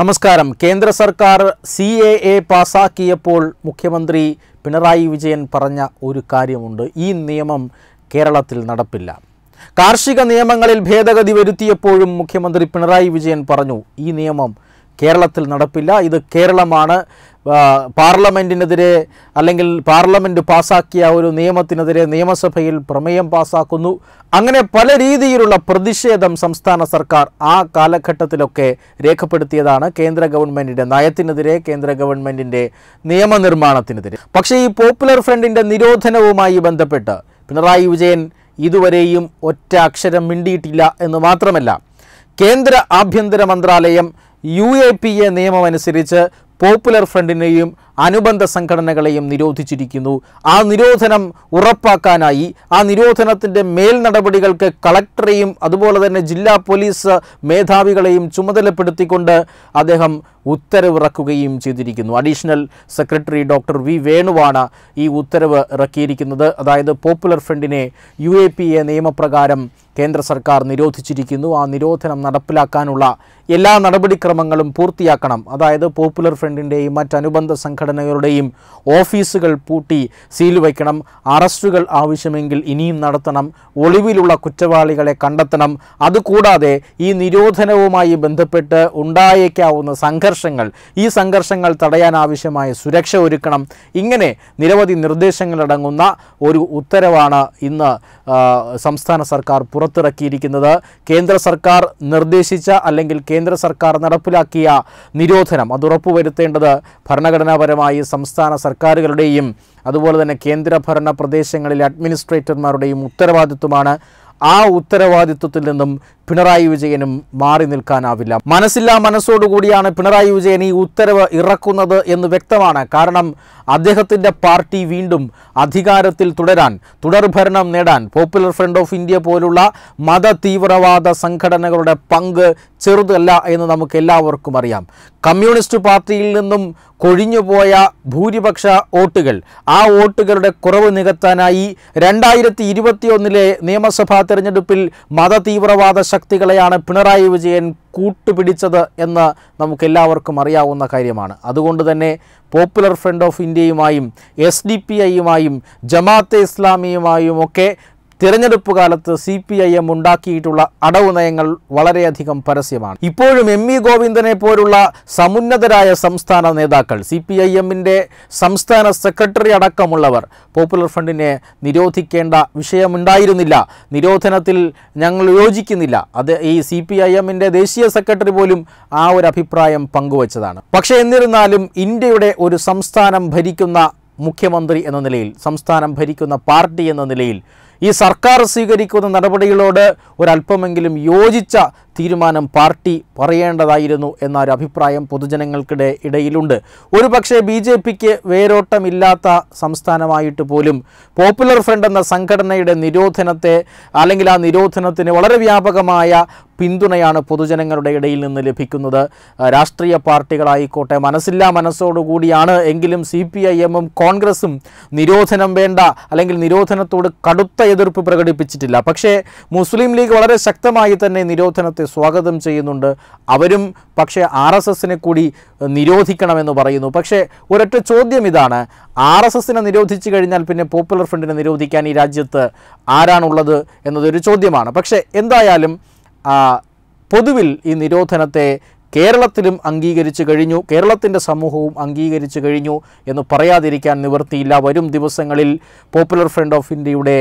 നമസ്കാരം കേന്ദ്ര സർക്കാർ സി എ എ പാസാക്കിയപ്പോൾ മുഖ്യമന്ത്രി പിണറായി വിജയൻ പറഞ്ഞ ഒരു കാര്യമുണ്ട് ഈ നിയമം കേരളത്തിൽ നടപ്പില്ല കാർഷിക നിയമങ്ങളിൽ ഭേദഗതി വരുത്തിയപ്പോഴും മുഖ്യമന്ത്രി പിണറായി വിജയൻ പറഞ്ഞു ഈ നിയമം കേരളത്തിൽ നടപ്പില്ല ഇത് കേരളമാണ് പാർലമെൻറ്റിനെതിരെ അല്ലെങ്കിൽ പാർലമെൻറ്റ് പാസാക്കിയ ഒരു നിയമത്തിനെതിരെ നിയമസഭയിൽ പ്രമേയം പാസാക്കുന്നു അങ്ങനെ പല രീതിയിലുള്ള പ്രതിഷേധം സംസ്ഥാന സർക്കാർ ആ കാലഘട്ടത്തിലൊക്കെ രേഖപ്പെടുത്തിയതാണ് കേന്ദ്ര ഗവൺമെൻറ്റിൻ്റെ നയത്തിനെതിരെ കേന്ദ്ര ഗവൺമെൻറ്റിൻ്റെ നിയമനിർമ്മാണത്തിനെതിരെ പക്ഷേ ഈ പോപ്പുലർ ഫ്രണ്ടിൻ്റെ നിരോധനവുമായി ബന്ധപ്പെട്ട് പിണറായി വിജയൻ ഇതുവരെയും ഒറ്റ അക്ഷരം മിണ്ടിയിട്ടില്ല എന്ന് മാത്രമല്ല കേന്ദ്ര ആഭ്യന്തര മന്ത്രാലയം യു എ പി എ നിയമമനുസരിച്ച് പോപ്പുലർ ഫ്രണ്ടിനെയും അനുബന്ധ സംഘടനകളെയും നിരോധിച്ചിരിക്കുന്നു ആ നിരോധനം ഉറപ്പാക്കാനായി ആ നിരോധനത്തിൻ്റെ മേൽ നടപടികൾക്ക് കളക്ടറെയും അതുപോലെ തന്നെ ജില്ലാ പോലീസ് മേധാവികളെയും ചുമതലപ്പെടുത്തിക്കൊണ്ട് അദ്ദേഹം ഉത്തരവിറക്കുകയും ചെയ്തിരിക്കുന്നു അഡീഷണൽ സെക്രട്ടറി ഡോക്ടർ വി വേണുവാണ് ഈ ഉത്തരവ് ഇറക്കിയിരിക്കുന്നത് അതായത് പോപ്പുലർ ഫ്രണ്ടിനെ യു എ പി എ നിയമപ്രകാരം കേന്ദ്ര സർക്കാർ നിരോധിച്ചിരിക്കുന്നു ആ നിരോധനം നടപ്പിലാക്കാനുള്ള എല്ലാ നടപടിക്രമങ്ങളും പൂർത്തിയാക്കണം അതായത് പോപ്പുലർ ഫ്രണ്ടിൻ്റെയും മറ്റനുബന്ധ സംഘ സംഘടനകളുടെയും ഓഫീസുകൾ പൂട്ടി സീൽ വയ്ക്കണം അറസ്റ്റുകൾ ആവശ്യമെങ്കിൽ ഇനിയും നടത്തണം ഒളിവിലുള്ള കുറ്റവാളികളെ കണ്ടെത്തണം അതുകൂടാതെ ഈ നിരോധനവുമായി ബന്ധപ്പെട്ട് ഉണ്ടായേക്കാവുന്ന സംഘർഷങ്ങൾ ഈ സംഘർഷങ്ങൾ തടയാനാവശ്യമായ സുരക്ഷ ഒരുക്കണം ഇങ്ങനെ നിരവധി നിർദ്ദേശങ്ങളടങ്ങുന്ന ഒരു ഉത്തരവാണ് ഇന്ന് സംസ്ഥാന സർക്കാർ പുറത്തിറക്കിയിരിക്കുന്നത് കേന്ദ്ര സർക്കാർ നിർദ്ദേശിച്ച അല്ലെങ്കിൽ കേന്ദ്ര സർക്കാർ നടപ്പിലാക്കിയ നിരോധനം അത് ഉറപ്പുവരുത്തേണ്ടത് ഭരണഘടനാപരമായി പരമായി സംസ്ഥാന സർക്കാരുകളുടെയും അതുപോലെ തന്നെ കേന്ദ്രഭരണ പ്രദേശങ്ങളിലെ അഡ്മിനിസ്ട്രേറ്റർമാരുടെയും ഉത്തരവാദിത്വമാണ് ആ ഉത്തരവാദിത്വത്തിൽ നിന്നും പിണറായി വിജയനും മാറി നിൽക്കാനാവില്ല മനസ്സില്ലാ മനസ്സോടുകൂടിയാണ് പിണറായി വിജയൻ ഈ ഉത്തരവ് ഇറക്കുന്നത് എന്ന് വ്യക്തമാണ് കാരണം അദ്ദേഹത്തിൻ്റെ പാർട്ടി വീണ്ടും അധികാരത്തിൽ തുടരാൻ തുടർഭരണം നേടാൻ പോപ്പുലർ ഫ്രണ്ട് ഓഫ് ഇന്ത്യ പോലുള്ള മത തീവ്രവാദ സംഘടനകളുടെ പങ്ക് ചെറുതല്ല എന്ന് നമുക്ക് എല്ലാവർക്കും അറിയാം കമ്മ്യൂണിസ്റ്റ് പാർട്ടിയിൽ നിന്നും കൊഴിഞ്ഞുപോയ ഭൂരിപക്ഷ വോട്ടുകൾ ആ വോട്ടുകളുടെ കുറവ് നികത്താനായി രണ്ടായിരത്തി ഇരുപത്തിയൊന്നിലെ നിയമസഭാ തെരഞ്ഞെടുപ്പിൽ മത ശക്തി ശക്തികളെയാണ് പിണറായി വിജയൻ കൂട്ടുപിടിച്ചത് എന്ന് നമുക്കെല്ലാവർക്കും അറിയാവുന്ന കാര്യമാണ് അതുകൊണ്ട് തന്നെ പോപ്പുലർ ഫ്രണ്ട് ഓഫ് ഇന്ത്യയുമായും എസ് ഡി പി ഐയുമായും ജമാഅത്തെ ഇസ്ലാമിയുമായും ഒക്കെ തിരഞ്ഞെടുപ്പ് കാലത്ത് സി പി ഐ എം ഉണ്ടാക്കിയിട്ടുള്ള അടവ് നയങ്ങൾ വളരെയധികം പരസ്യമാണ് ഇപ്പോഴും എം ഇ ഗോവിന്ദനെ പോലുള്ള സമുന്നതരായ സംസ്ഥാന നേതാക്കൾ സി പി ഐ എമ്മിൻ്റെ സംസ്ഥാന സെക്രട്ടറി അടക്കമുള്ളവർ പോപ്പുലർ ഫണ്ടിനെ നിരോധിക്കേണ്ട വിഷയമുണ്ടായിരുന്നില്ല നിരോധനത്തിൽ ഞങ്ങൾ യോജിക്കുന്നില്ല അത് ഈ സി പി ഐ എമ്മിൻ്റെ ദേശീയ സെക്രട്ടറി പോലും ആ ഒരു അഭിപ്രായം പങ്കുവച്ചതാണ് പക്ഷേ എന്നിരുന്നാലും ഇന്ത്യയുടെ ഒരു സംസ്ഥാനം ഭരിക്കുന്ന മുഖ്യമന്ത്രി എന്ന നിലയിൽ സംസ്ഥാനം ഭരിക്കുന്ന പാർട്ടി എന്ന നിലയിൽ ഈ സർക്കാർ സ്വീകരിക്കുന്ന നടപടികളോട് ഒരല്പമെങ്കിലും യോജിച്ച തീരുമാനം പാർട്ടി പറയേണ്ടതായിരുന്നു എന്നൊരു അഭിപ്രായം പൊതുജനങ്ങൾക്കിടെ ഇടയിലുണ്ട് പക്ഷേ ബി ജെ പിക്ക് വേരോട്ടമില്ലാത്ത സംസ്ഥാനമായിട്ട് പോലും പോപ്പുലർ ഫ്രണ്ട് എന്ന സംഘടനയുടെ നിരോധനത്തെ അല്ലെങ്കിൽ ആ നിരോധനത്തിന് വളരെ വ്യാപകമായ പിന്തുണയാണ് പൊതുജനങ്ങളുടെ ഇടയിൽ നിന്ന് ലഭിക്കുന്നത് രാഷ്ട്രീയ പാർട്ടികളായിക്കോട്ടെ മനസ്സില്ലാ മനസ്സോടുകൂടിയാണ് എങ്കിലും സി പി ഐ എമ്മും കോൺഗ്രസും നിരോധനം വേണ്ട അല്ലെങ്കിൽ നിരോധനത്തോട് കടുത്ത എതിർപ്പ് പ്രകടിപ്പിച്ചിട്ടില്ല പക്ഷേ മുസ്ലിം ലീഗ് വളരെ ശക്തമായി തന്നെ നിരോധനത്തെ സമരത്തെ സ്വാഗതം ചെയ്യുന്നുണ്ട് അവരും പക്ഷേ ആർ എസ് എസിനെ കൂടി നിരോധിക്കണമെന്ന് പറയുന്നു പക്ഷേ ഒരൊറ്റ ചോദ്യം ഇതാണ് ആർ എസ് എസിനെ നിരോധിച്ചു കഴിഞ്ഞാൽ പിന്നെ പോപ്പുലർ ഫ്രണ്ടിനെ നിരോധിക്കാൻ ഈ രാജ്യത്ത് ആരാണുള്ളത് എന്നതൊരു ചോദ്യമാണ് പക്ഷേ എന്തായാലും പൊതുവിൽ ഈ നിരോധനത്തെ കേരളത്തിലും അംഗീകരിച്ചു കഴിഞ്ഞു കേരളത്തിൻ്റെ സമൂഹവും അംഗീകരിച്ചു കഴിഞ്ഞു എന്ന് പറയാതിരിക്കാൻ നിവൃത്തിയില്ല വരും ദിവസങ്ങളിൽ പോപ്പുലർ ഫ്രണ്ട് ഓഫ് ഇന്ത്യയുടെ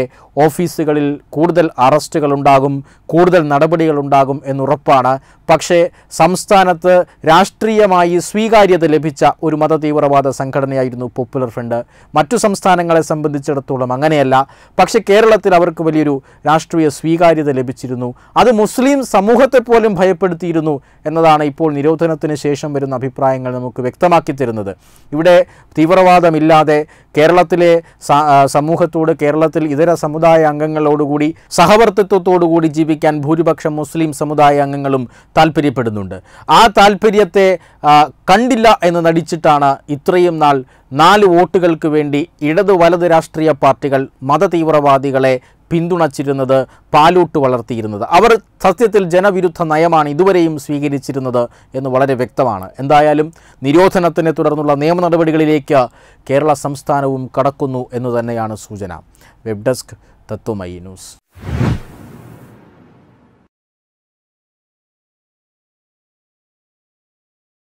ഓഫീസുകളിൽ കൂടുതൽ അറസ്റ്റുകളുണ്ടാകും കൂടുതൽ നടപടികളുണ്ടാകും എന്നുറപ്പാണ് പക്ഷേ സംസ്ഥാനത്ത് രാഷ്ട്രീയമായി സ്വീകാര്യത ലഭിച്ച ഒരു മതതീവ്രവാദ സംഘടനയായിരുന്നു പോപ്പുലർ ഫ്രണ്ട് മറ്റു സംസ്ഥാനങ്ങളെ സംബന്ധിച്ചിടത്തോളം അങ്ങനെയല്ല പക്ഷേ കേരളത്തിൽ അവർക്ക് വലിയൊരു രാഷ്ട്രീയ സ്വീകാര്യത ലഭിച്ചിരുന്നു അത് മുസ്ലിം സമൂഹത്തെ പോലും ഭയപ്പെടുത്തിയിരുന്നു എന്നതാണ് ഇപ്പോൾ നിരോധനത്തിന് ശേഷം വരുന്ന അഭിപ്രായങ്ങൾ നമുക്ക് വ്യക്തമാക്കി തരുന്നത് ഇവിടെ തീവ്രവാദമില്ലാതെ കേരളത്തിലെ സമൂഹത്തോട് കേരളത്തിൽ ഇതര സമുദായ അംഗങ്ങളോടുകൂടി സഹവർത്തിത്വത്തോടുകൂടി ജീവിക്കാൻ ഭൂരിപക്ഷം മുസ്ലിം സമുദായ അംഗങ്ങളും താല്പര്യപ്പെടുന്നുണ്ട് ആ താല്പര്യത്തെ കണ്ടില്ല എന്ന് നടിച്ചിട്ടാണ് ഇത്രയും നാൾ നാല് വോട്ടുകൾക്ക് വേണ്ടി ഇടതു വലത് രാഷ്ട്രീയ പാർട്ടികൾ മതതീവ്രവാദികളെ പിന്തുണച്ചിരുന്നത് പാലൂട്ട് വളർത്തിയിരുന്നത് അവർ സത്യത്തിൽ ജനവിരുദ്ധ നയമാണ് ഇതുവരെയും സ്വീകരിച്ചിരുന്നത് എന്ന് വളരെ വ്യക്തമാണ് എന്തായാലും നിരോധനത്തിനെ തുടർന്നുള്ള നിയമ നടപടികളിലേക്ക് കേരള സംസ്ഥാനവും കടക്കുന്നു എന്ന് തന്നെയാണ് സൂചന വെബ് ഡെസ്ക് തത്വമയി ന്യൂസ്